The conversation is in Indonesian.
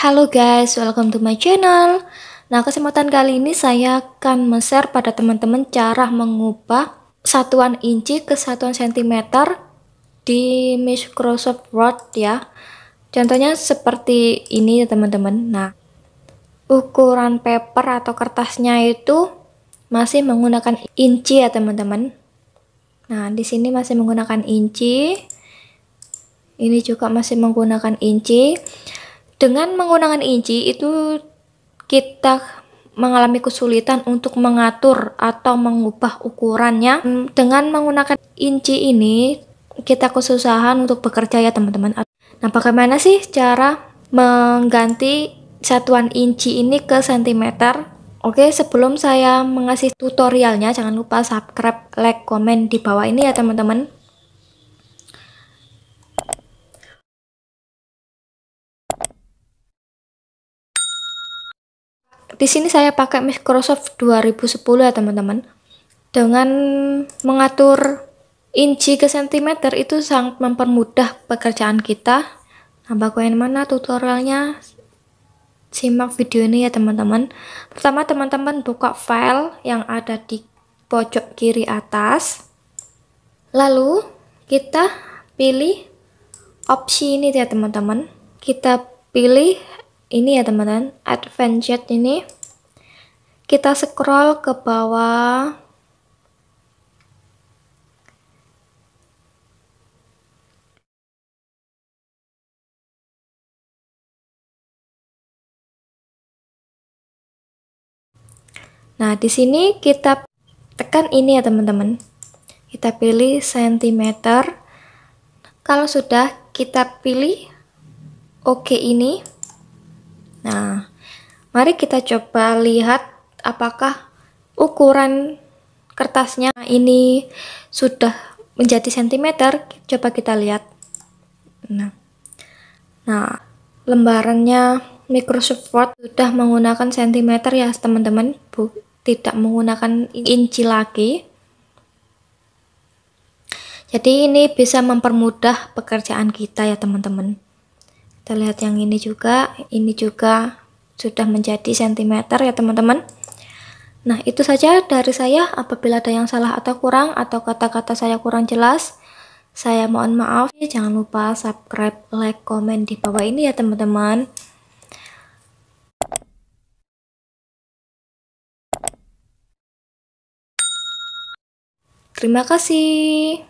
Halo guys, welcome to my channel. Nah, kesempatan kali ini saya akan men-share pada teman-teman cara mengubah satuan inci ke satuan sentimeter di Microsoft Word ya. Contohnya seperti ini ya teman-teman. Nah, ukuran paper atau kertasnya itu masih menggunakan inci ya teman-teman. Nah, di sini masih menggunakan inci. Ini juga masih menggunakan inci. Dengan menggunakan inci itu kita mengalami kesulitan untuk mengatur atau mengubah ukurannya. Dengan menggunakan inci ini kita kesusahan untuk bekerja ya teman-teman. Nah, bagaimana sih cara mengganti satuan inci ini ke sentimeter? Oke, sebelum saya mengasih tutorialnya, jangan lupa subscribe, like, komen di bawah ini ya teman-teman. Di sini saya pakai Microsoft 2010 ya teman-teman. Dengan mengatur inci ke sentimeter itu sangat mempermudah pekerjaan kita. Nah, bagaimana mana tutorialnya? Simak video ini ya teman-teman. Pertama teman-teman buka file yang ada di pojok kiri atas. Lalu kita pilih opsi ini ya teman-teman. Kita pilih ini ya teman-teman Adventure ini kita scroll ke bawah Nah, di sini kita tekan ini ya teman-teman. Kita pilih sentimeter. Kalau sudah kita pilih oke OK ini. Nah, mari kita coba lihat apakah ukuran kertasnya ini sudah menjadi sentimeter. Coba kita lihat. Nah, nah lembarannya Microsoft Word sudah menggunakan sentimeter ya teman-teman, tidak menggunakan inci lagi. Jadi ini bisa mempermudah pekerjaan kita ya teman-teman kita lihat yang ini juga ini juga sudah menjadi sentimeter ya teman-teman nah itu saja dari saya apabila ada yang salah atau kurang atau kata-kata saya kurang jelas saya mohon maaf jangan lupa subscribe like komen di bawah ini ya teman-teman terima kasih